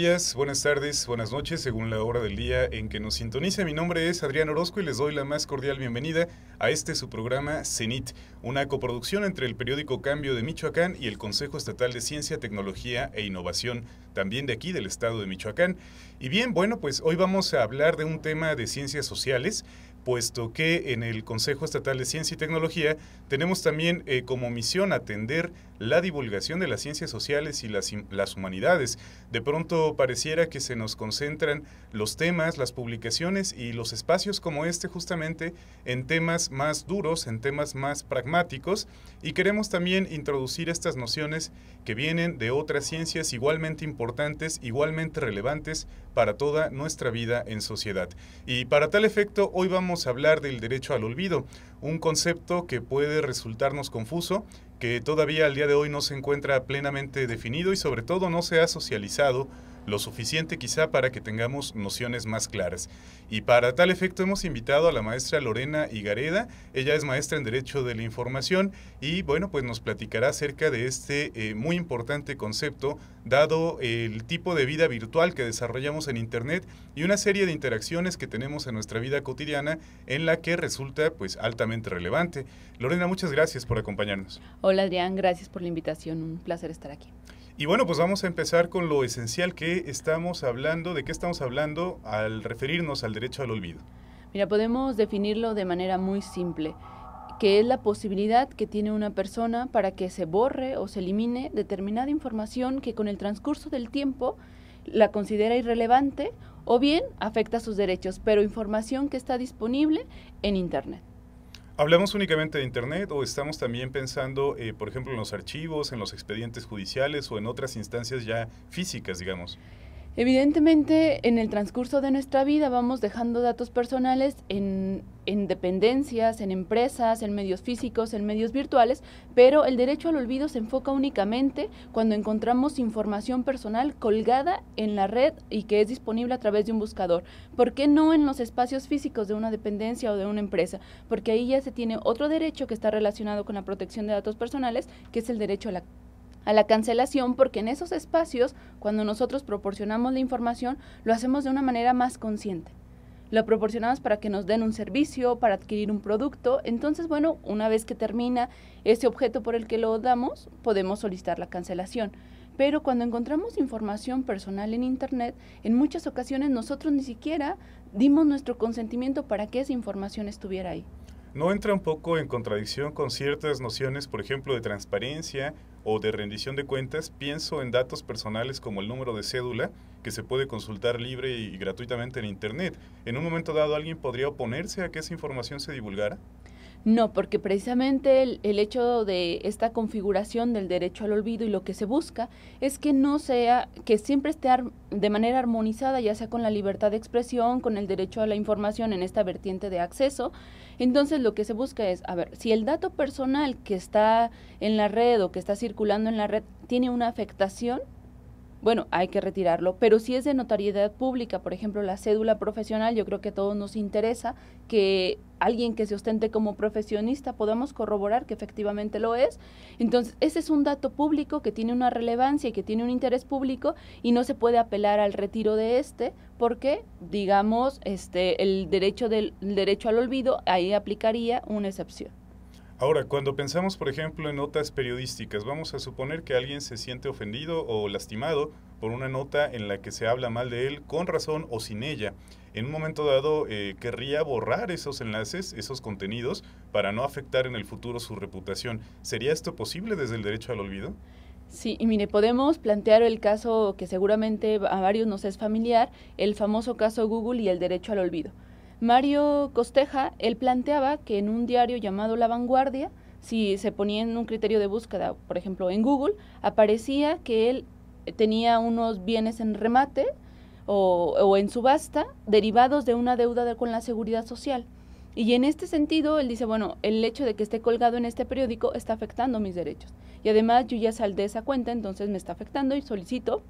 días, buenas tardes, buenas noches, según la hora del día en que nos sintonice. Mi nombre es Adrián Orozco y les doy la más cordial bienvenida a este su programa CENIT, una coproducción entre el periódico Cambio de Michoacán y el Consejo Estatal de Ciencia, Tecnología e Innovación, también de aquí del estado de Michoacán. Y bien, bueno, pues hoy vamos a hablar de un tema de ciencias sociales puesto que en el Consejo Estatal de Ciencia y Tecnología tenemos también eh, como misión atender la divulgación de las ciencias sociales y las, las, humanidades. De pronto pareciera que se nos concentran los temas, las publicaciones y los espacios como este justamente en temas más duros, en temas más pragmáticos y queremos también introducir estas nociones que vienen de otras ciencias igualmente importantes, igualmente relevantes para toda nuestra vida en sociedad. Y para tal efecto hoy vamos hablar del derecho al olvido, un concepto que puede resultarnos confuso, que todavía al día de hoy no se encuentra plenamente definido y sobre todo no se ha socializado lo suficiente quizá para que tengamos nociones más claras. Y para tal efecto hemos invitado a la maestra Lorena Igareda ella es maestra en Derecho de la Información y bueno, pues nos platicará acerca de este eh, muy importante concepto, dado el tipo de vida virtual que desarrollamos en Internet y una serie de interacciones que tenemos en nuestra vida cotidiana en la que resulta pues altamente relevante. Lorena, muchas gracias por acompañarnos. Hola Adrián, gracias por la invitación, un placer estar aquí. Y bueno, pues vamos a empezar con lo esencial que estamos hablando, de qué estamos hablando al referirnos al derecho al olvido. Mira, podemos definirlo de manera muy simple, que es la posibilidad que tiene una persona para que se borre o se elimine determinada información que con el transcurso del tiempo la considera irrelevante o bien afecta sus derechos, pero información que está disponible en Internet. ¿Hablamos únicamente de Internet o estamos también pensando, eh, por ejemplo, en los archivos, en los expedientes judiciales o en otras instancias ya físicas, digamos? Evidentemente, en el transcurso de nuestra vida vamos dejando datos personales en, dependencias, en empresas, en medios físicos, en medios virtuales, pero el derecho al olvido se enfoca únicamente cuando encontramos información personal colgada en la red y que es disponible a través de un buscador. ¿Por qué no en los espacios físicos de una dependencia o de una empresa? Porque ahí ya se tiene otro derecho que está relacionado con la protección de datos personales, que es el derecho a la a la cancelación porque en esos espacios, cuando nosotros proporcionamos la información, lo hacemos de una manera más consciente. Lo proporcionamos para que nos den un servicio, para adquirir un producto. Entonces, bueno, una vez que termina ese objeto por el que lo damos, podemos solicitar la cancelación. Pero cuando encontramos información personal en Internet, en muchas ocasiones nosotros ni siquiera dimos nuestro consentimiento para que esa información estuviera ahí. ¿No entra un poco en contradicción con ciertas nociones, por ejemplo, de transparencia o de rendición de cuentas, pienso en datos personales como el número de cédula, que se puede consultar libre y gratuitamente en Internet. ¿En un momento dado alguien podría oponerse a que esa información se divulgara? No, porque precisamente el, hecho de esta configuración del derecho al olvido y lo que se busca es que no sea, que siempre esté de manera armonizada, ya sea con la libertad de expresión, con el derecho a la información en esta vertiente de acceso. Entonces lo que se busca es, a ver, si el dato personal que está en la red o que está circulando en la red tiene una afectación, bueno, hay que retirarlo. Pero si es de notariedad pública, por ejemplo, la cédula profesional, yo creo que a todos nos interesa que alguien que se ostente como profesionista podamos corroborar que efectivamente lo es. Entonces, ese es un dato público que tiene una relevancia y que tiene un interés público y no se puede apelar al retiro de este porque, digamos, este, el derecho, del, el derecho al olvido ahí aplicaría una excepción. Ahora, cuando pensamos, por ejemplo, en notas periodísticas, vamos a suponer que alguien se siente ofendido o lastimado por una nota en la que se habla mal de él, con razón o sin ella. En un momento dado, eh, querría borrar esos enlaces, esos contenidos, para no afectar en el futuro su reputación. ¿Sería esto posible desde el derecho al olvido? Sí, y mire, podemos plantear el caso que seguramente a varios nos es familiar, el famoso caso Google y el derecho al olvido. Mario Costeja, él planteaba que en un diario llamado La Vanguardia, si se ponía en un criterio de búsqueda, por ejemplo en Google, aparecía que él tenía unos bienes en remate o, en subasta derivados de una deuda con la seguridad social. Y en este sentido, él dice, bueno, el hecho de que esté colgado en este periódico está afectando mis derechos. Y además yo ya saldé esa cuenta, entonces me está afectando y solicito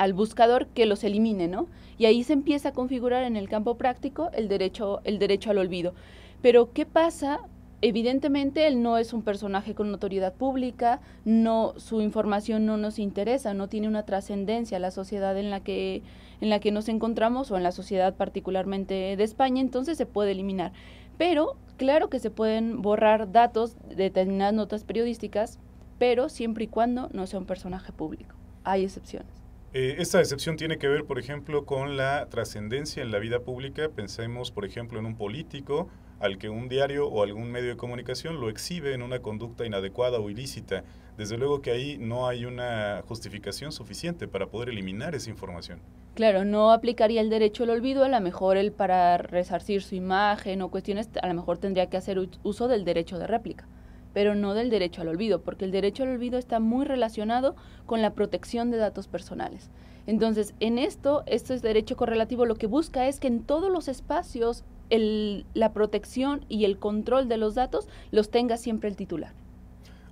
al buscador que los elimine, ¿no? Y ahí se empieza a configurar en el campo práctico el derecho, el derecho al olvido. Pero ¿qué pasa? Evidentemente él no es un personaje con notoriedad pública, no su información no nos interesa, no tiene una trascendencia a la sociedad en la que en la que nos encontramos o en la sociedad particularmente de España, entonces se puede eliminar. Pero claro que se pueden borrar datos de determinadas notas periodísticas, pero siempre y cuando no sea un personaje público. Hay excepciones. Eh, esta excepción tiene que ver, por ejemplo, con la trascendencia en la vida pública. Pensemos, por ejemplo, en un político al que un diario o algún medio de comunicación lo exhibe en una conducta inadecuada o ilícita. Desde luego que ahí no hay una justificación suficiente para poder eliminar esa información. Claro, no aplicaría el derecho al olvido, a lo mejor él para resarcir su imagen o cuestiones, a lo mejor tendría que hacer uso del derecho de réplica pero no del derecho al olvido, porque el derecho al olvido está muy relacionado con la protección de datos personales. Entonces, en esto, esto es derecho correlativo lo que busca es que en todos los espacios la protección y el control de los datos los tenga siempre el titular.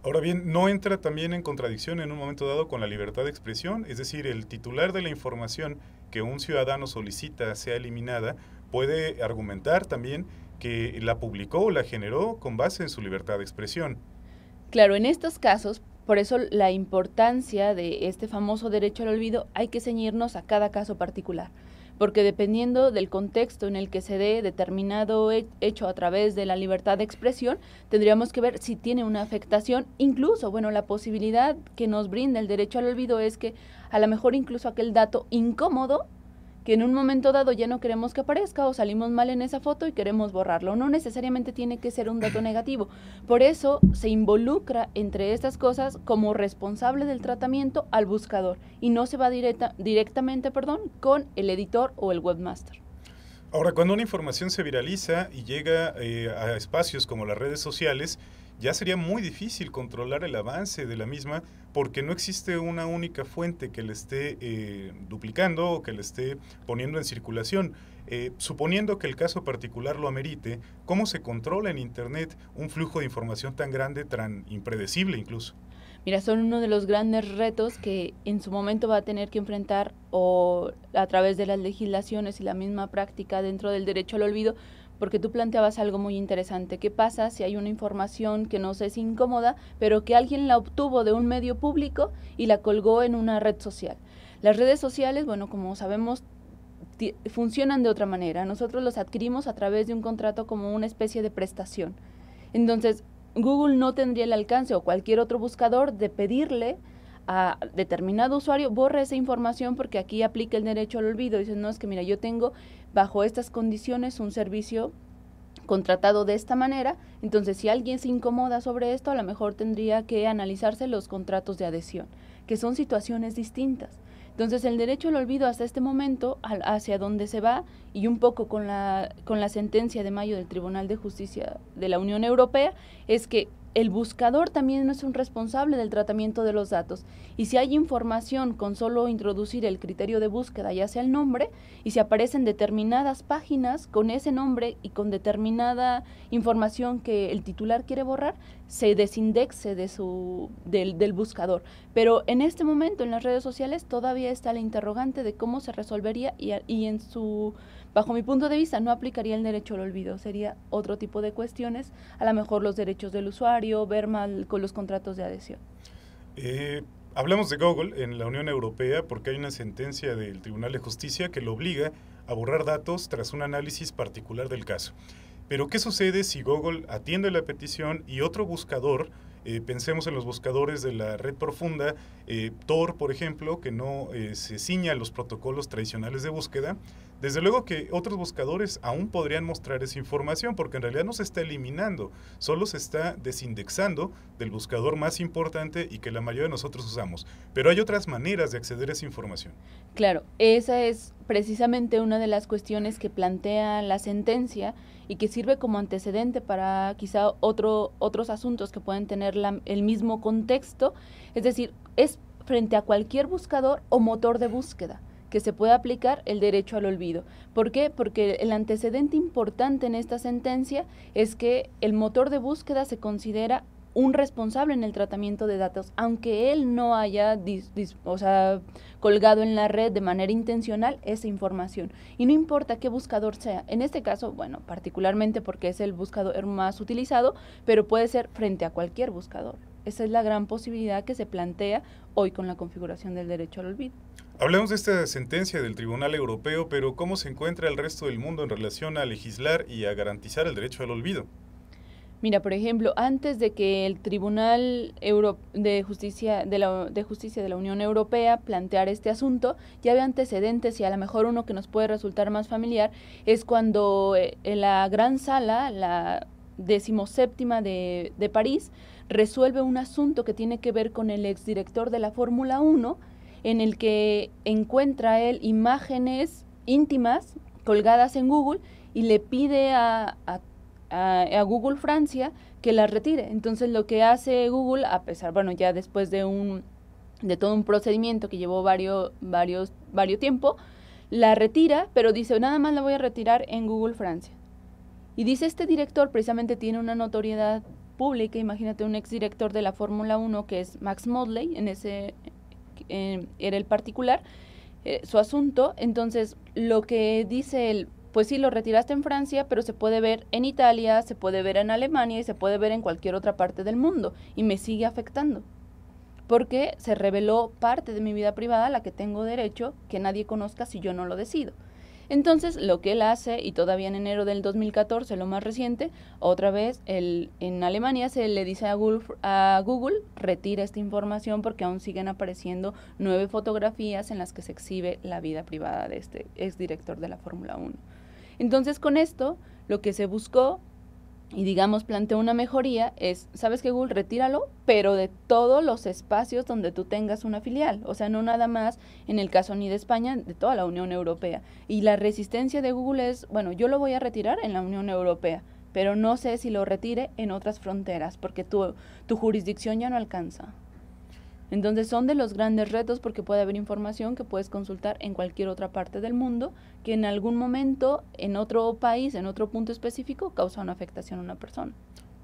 Ahora bien, ¿no entra también en contradicción en un momento dado con la libertad de expresión? Es decir, el titular de la información que un ciudadano solicita sea eliminada puede argumentar también que la publicó o la generó con base en su libertad de expresión. Claro, en estos casos, por eso la importancia de este famoso derecho al olvido hay que ceñirnos a cada caso particular, porque dependiendo del contexto en el que se dé determinado hecho a través de la libertad de expresión, tendríamos que ver si tiene una afectación, incluso, bueno, la posibilidad que nos brinda el derecho al olvido es que a lo mejor incluso aquel dato incómodo que en un momento dado ya no queremos que aparezca o salimos mal en esa foto y queremos borrarlo. No necesariamente tiene que ser un dato negativo. Por eso se involucra entre estas cosas como responsable del tratamiento al buscador y no se va directa, directamente perdón, con el editor o el webmaster. Ahora, cuando una información se viraliza y llega eh, a espacios como las redes sociales, ya sería muy difícil controlar el avance de la misma porque no existe una única fuente que le esté eh, duplicando o que le esté poniendo en circulación. Eh, suponiendo que el caso particular lo amerite, ¿cómo se controla en Internet un flujo de información tan grande, tan impredecible incluso? Mira, son uno de los grandes retos que en su momento va a tener que enfrentar o a través de las legislaciones y la misma práctica dentro del derecho al olvido, porque tú planteabas algo muy interesante. ¿Qué pasa si hay una información que nos es incómoda, pero que alguien la obtuvo de un medio público y la colgó en una red social? Las redes sociales, bueno, como sabemos, funcionan de otra manera. Nosotros los adquirimos a través de un contrato como una especie de prestación. Entonces, Google no tendría el alcance o cualquier otro buscador de pedirle a determinado usuario, borre esa información porque aquí aplica el derecho al olvido. Dicen, no, es que mira, yo tengo bajo estas condiciones un servicio contratado de esta manera, entonces si alguien se incomoda sobre esto, a lo mejor tendría que analizarse los contratos de adhesión, que son situaciones distintas. Entonces el derecho al olvido hasta este momento, hacia donde se va, y un poco con la, con la sentencia de mayo del Tribunal de Justicia de la Unión Europea, es que el buscador también no es un responsable del tratamiento de los datos. Y si hay información con solo introducir el criterio de búsqueda, ya sea el nombre, y si aparecen determinadas páginas con ese nombre y con determinada información que el titular quiere borrar, se desindexe de su, del, del, buscador. Pero en este momento en las redes sociales todavía está la interrogante de cómo se resolvería y, y en su, bajo mi punto de vista, no aplicaría el derecho al olvido. Sería otro tipo de cuestiones, a lo mejor los derechos del usuario, ver mal con los contratos de adhesión. Eh, hablamos de Google en la Unión Europea porque hay una sentencia del Tribunal de Justicia que lo obliga a borrar datos tras un análisis particular del caso. Pero ¿qué sucede si Google atiende la petición y otro buscador, eh, pensemos en los buscadores de la red profunda, eh, Tor, por ejemplo, que no eh, se ciña a los protocolos tradicionales de búsqueda, desde luego que otros buscadores aún podrían mostrar esa información, porque en realidad no se está eliminando, solo se está desindexando del buscador más importante y que la mayoría de nosotros usamos. Pero hay otras maneras de acceder a esa información. Claro, esa es precisamente una de las cuestiones que plantea la sentencia y que sirve como antecedente para quizá otro, otros asuntos que pueden tener el mismo contexto. Es decir, es frente a cualquier buscador o motor de búsqueda que se pueda aplicar el derecho al olvido. ¿Por qué? Porque el antecedente importante en esta sentencia es que el motor de búsqueda se considera un responsable en el tratamiento de datos, aunque él no haya colgado en la red de manera intencional esa información. Y no importa qué buscador sea, en este caso, bueno, particularmente porque es el buscador más utilizado, pero puede ser frente a cualquier buscador. Esa es la gran posibilidad que se plantea hoy con la configuración del derecho al olvido. Hablemos de esta sentencia del Tribunal Europeo, pero ¿cómo se encuentra el resto del mundo en relación a legislar y a garantizar el derecho al olvido? Mira, por ejemplo, antes de que el Tribunal de, Justicia de, la, de Justicia de la Unión Europea planteara este asunto, ya había antecedentes y a lo mejor uno que nos puede resultar más familiar es cuando eh, en la gran sala, la decimoséptima de, de París, resuelve un asunto que tiene que ver con el exdirector de la Fórmula 1, en el que encuentra él imágenes íntimas colgadas en Google y le pide a, a a, Google Francia que la retire. Entonces lo que hace Google, a pesar, bueno, ya después de un de todo un procedimiento que llevó varios, varios, varios tiempo, la retira, pero dice, nada más la voy a retirar en Google Francia. Y dice, este director precisamente tiene una notoriedad pública, imagínate un exdirector de la Fórmula 1 que es Max Modley, en ese era el particular, eh, su asunto, entonces lo que dice el pues sí, lo retiraste en Francia, pero se puede ver en Italia, se puede ver en Alemania y se puede ver en cualquier otra parte del mundo y me sigue afectando. Porque se reveló parte de mi vida privada la que tengo derecho que nadie conozca si yo no lo decido. Entonces, lo que él hace, y todavía en enero del 2014, lo más reciente, otra vez en Alemania se le dice a Google, a Google, retira esta información porque aún siguen apareciendo nueve fotografías en las que se exhibe la vida privada de este exdirector de la Fórmula 1. Entonces con esto lo que se buscó y digamos planteó una mejoría es, ¿sabes qué Google? Retíralo, pero de todos los espacios donde tú tengas una filial, o sea, no nada más en el caso ni de España, de toda la Unión Europea. Y la resistencia de Google es, bueno, yo lo voy a retirar en la Unión Europea, pero no sé si lo retire en otras fronteras, porque tu, tu jurisdicción ya no alcanza. Entonces son de los grandes retos porque puede haber información que puedes consultar en cualquier otra parte del mundo que en algún momento, en otro país, en otro punto específico, causa una afectación a una persona.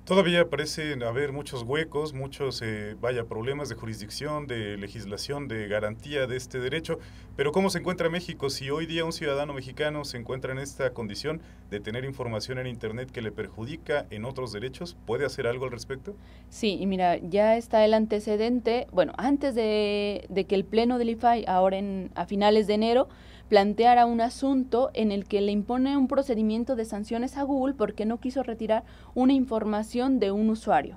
Todavía parecen haber muchos huecos, muchos, eh, vaya, problemas de jurisdicción, de legislación, de garantía de este derecho. Pero ¿cómo se encuentra México si hoy día un ciudadano mexicano se encuentra en esta condición? de tener información en Internet que le perjudica en otros derechos? ¿Puede hacer algo al respecto? Sí, y mira, ya está el antecedente, bueno, antes de, que el Pleno del IFAI, ahora en, a finales de enero, planteara un asunto en el que le impone un procedimiento de sanciones a Google porque no quiso retirar una información de un usuario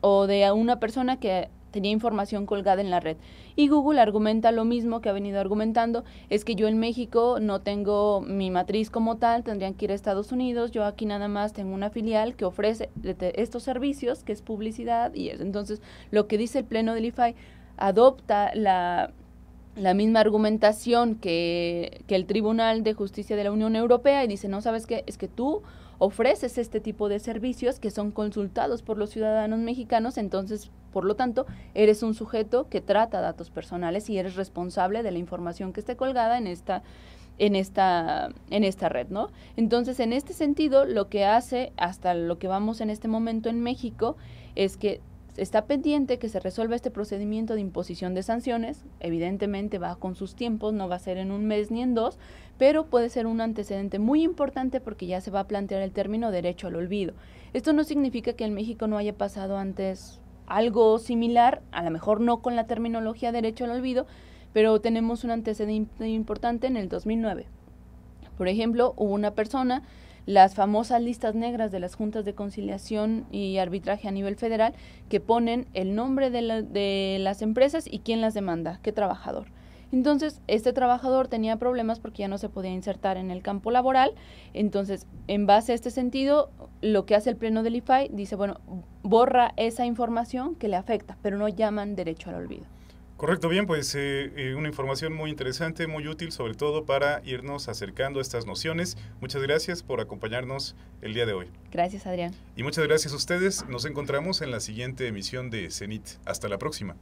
o de una persona que tenía información colgada en la red. Y Google argumenta lo mismo que ha venido argumentando, es que yo en México no tengo mi matriz como tal, tendrían que ir a Estados Unidos, yo aquí nada más tengo una filial que ofrece estos servicios, que es publicidad, y entonces lo que dice el Pleno del IFAI adopta la, misma argumentación que, que el Tribunal de Justicia de la Unión Europea y dice, no, sabes qué, es que tú ofreces este tipo de servicios que son consultados por los ciudadanos mexicanos, entonces, por lo tanto, eres un sujeto que trata datos personales y eres responsable de la información que esté colgada en esta en esta, en esta red, ¿no? Entonces, en este sentido, lo que hace hasta lo que vamos en este momento en México es que Está pendiente que se resuelva este procedimiento de imposición de sanciones. Evidentemente va con sus tiempos, no va a ser en un mes ni en dos, pero puede ser un antecedente muy importante porque ya se va a plantear el término derecho al olvido. Esto no significa que en México no haya pasado antes algo similar, a lo mejor no con la terminología derecho al olvido, pero tenemos un antecedente importante en el 2009. Por ejemplo, hubo una persona las famosas listas negras de las juntas de conciliación y arbitraje a nivel federal que ponen el nombre de, las empresas y quién las demanda, qué trabajador. Entonces, este trabajador tenía problemas porque ya no se podía insertar en el campo laboral. Entonces, en base a este sentido, lo que hace el pleno del IFAI dice, bueno, borra esa información que le afecta, pero no llaman derecho al olvido. Correcto, bien, pues eh, eh, una información muy interesante, muy útil, sobre todo para irnos acercando a estas nociones. Muchas gracias por acompañarnos el día de hoy. Gracias, Adrián. Y muchas gracias a ustedes. Nos encontramos en la siguiente emisión de CENIT. Hasta la próxima.